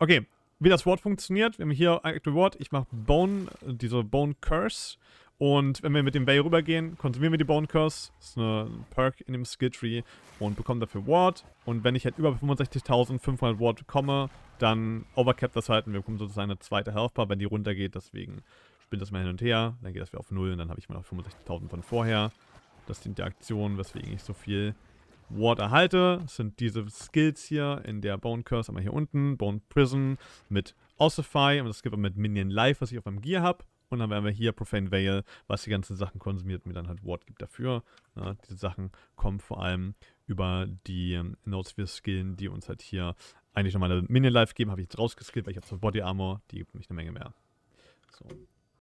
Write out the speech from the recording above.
Okay, wie das Wort funktioniert. Wir haben hier Active Ward. Ich mache Bone, diese Bone Curse. Und wenn wir mit dem Bay rübergehen, konsumieren wir die Bone Curse. Das ist eine Perk in dem Skill Tree und bekommen dafür Ward. Und wenn ich halt über 65.500 Ward bekomme, dann overcap das halt und wir bekommen sozusagen eine zweite Health Bar, wenn die runtergeht. Deswegen spinnt das mal hin und her. Dann geht das wieder auf 0 und dann habe ich mal noch 65.000 von vorher. Das sind die Aktionen, weswegen ich so viel Ward erhalte, sind diese Skills hier in der Bone Curse, einmal hier unten, Bone Prison mit Ossify und das gibt auch mit Minion Life, was ich auf meinem Gear habe. Und dann werden wir hier Profane Veil, was die ganzen Sachen konsumiert, mir dann halt Ward gibt dafür. Ja, diese Sachen kommen vor allem über die ähm, Notes wir skillen, die uns halt hier eigentlich nochmal eine Minion Life geben. Habe ich jetzt rausgeskillt, weil ich habe so Body Armor, die gibt mich eine Menge mehr. So.